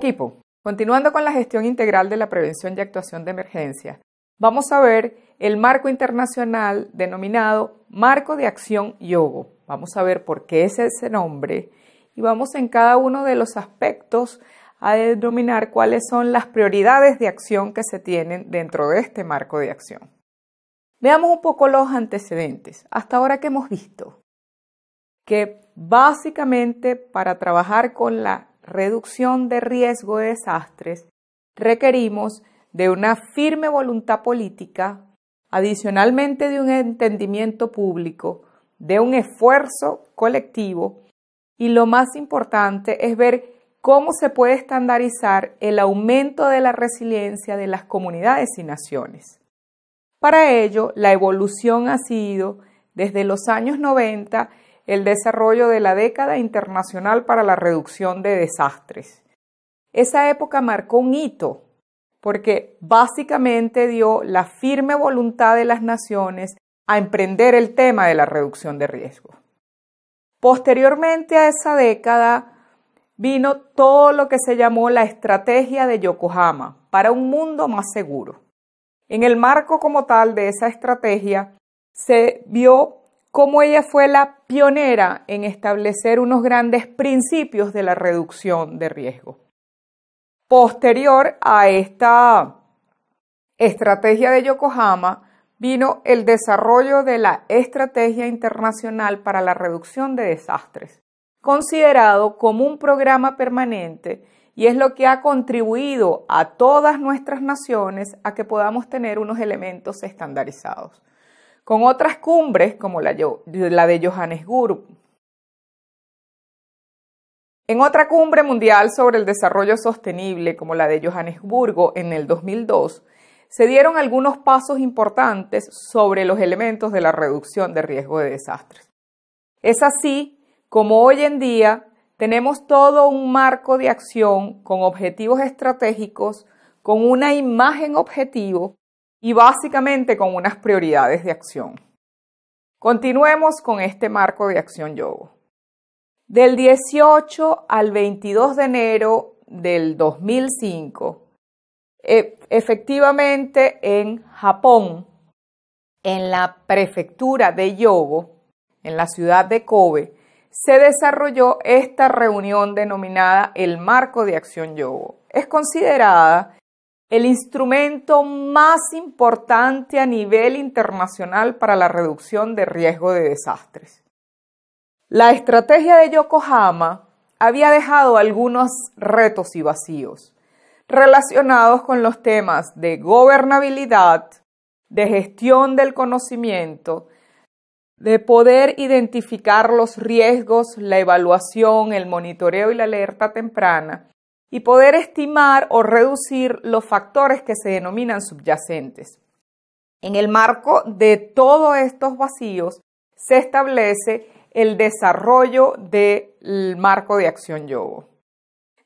equipo, continuando con la gestión integral de la prevención y actuación de emergencia, vamos a ver el marco internacional denominado Marco de Acción Yogo. Vamos a ver por qué es ese nombre y vamos en cada uno de los aspectos a denominar cuáles son las prioridades de acción que se tienen dentro de este marco de acción. Veamos un poco los antecedentes. Hasta ahora que hemos visto que básicamente para trabajar con la reducción de riesgo de desastres, requerimos de una firme voluntad política, adicionalmente de un entendimiento público, de un esfuerzo colectivo y lo más importante es ver cómo se puede estandarizar el aumento de la resiliencia de las comunidades y naciones. Para ello, la evolución ha sido desde los años 90 el desarrollo de la década internacional para la reducción de desastres. Esa época marcó un hito porque básicamente dio la firme voluntad de las naciones a emprender el tema de la reducción de riesgos. Posteriormente a esa década vino todo lo que se llamó la estrategia de Yokohama para un mundo más seguro. En el marco como tal de esa estrategia se vio cómo ella fue la pionera en establecer unos grandes principios de la reducción de riesgo. Posterior a esta estrategia de Yokohama, vino el desarrollo de la Estrategia Internacional para la Reducción de Desastres, considerado como un programa permanente y es lo que ha contribuido a todas nuestras naciones a que podamos tener unos elementos estandarizados con otras cumbres como la, de Johannesburgo. En otra cumbre mundial sobre el desarrollo sostenible como la de Johannesburgo en el 2002, se dieron algunos pasos importantes sobre los elementos de la reducción de riesgo de desastres. Es así como hoy en día tenemos todo un marco de acción con objetivos estratégicos, con una imagen objetivo y básicamente con unas prioridades de acción. Continuemos con este marco de acción yogo. Del 18 al 22 de enero del 2005, e, efectivamente en Japón, en la prefectura de Yogo, en la ciudad de Kobe, se desarrolló esta reunión denominada el Marco de Acción Yogo. Es considerada el instrumento más importante a nivel internacional para la reducción de riesgo de desastres. La estrategia de Yokohama había dejado algunos retos y vacíos relacionados con los temas de gobernabilidad, de gestión del conocimiento, de poder identificar los riesgos, la evaluación, el monitoreo y la alerta temprana, y poder estimar o reducir los factores que se denominan subyacentes. En el marco de todos estos vacíos se establece el desarrollo del marco de acción yogo.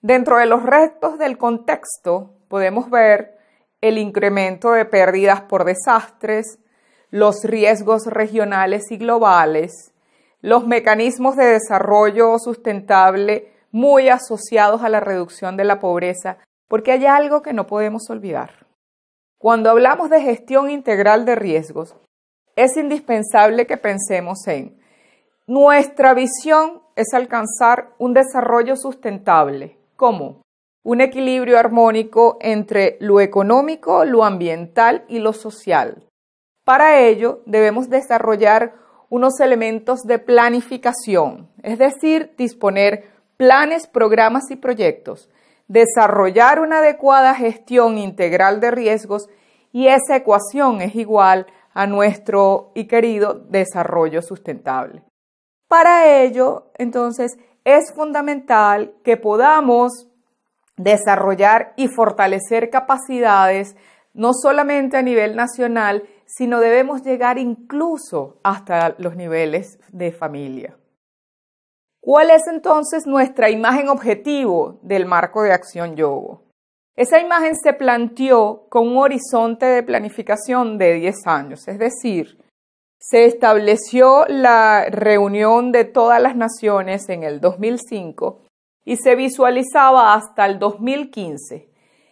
Dentro de los restos del contexto podemos ver el incremento de pérdidas por desastres, los riesgos regionales y globales, los mecanismos de desarrollo sustentable muy asociados a la reducción de la pobreza, porque hay algo que no podemos olvidar. Cuando hablamos de gestión integral de riesgos, es indispensable que pensemos en nuestra visión es alcanzar un desarrollo sustentable. como Un equilibrio armónico entre lo económico, lo ambiental y lo social. Para ello debemos desarrollar unos elementos de planificación, es decir, disponer planes, programas y proyectos, desarrollar una adecuada gestión integral de riesgos y esa ecuación es igual a nuestro y querido desarrollo sustentable. Para ello, entonces, es fundamental que podamos desarrollar y fortalecer capacidades no solamente a nivel nacional, sino debemos llegar incluso hasta los niveles de familia. ¿Cuál es entonces nuestra imagen objetivo del marco de acción Yogo? Esa imagen se planteó con un horizonte de planificación de 10 años, es decir, se estableció la reunión de todas las naciones en el 2005 y se visualizaba hasta el 2015.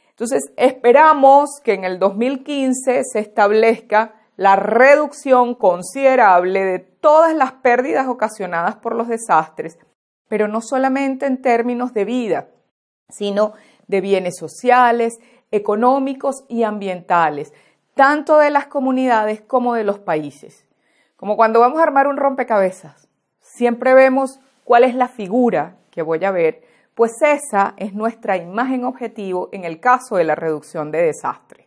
Entonces, esperamos que en el 2015 se establezca la reducción considerable de todas las pérdidas ocasionadas por los desastres, pero no solamente en términos de vida, sino de bienes sociales, económicos y ambientales, tanto de las comunidades como de los países. Como cuando vamos a armar un rompecabezas, siempre vemos cuál es la figura que voy a ver, pues esa es nuestra imagen objetivo en el caso de la reducción de desastres.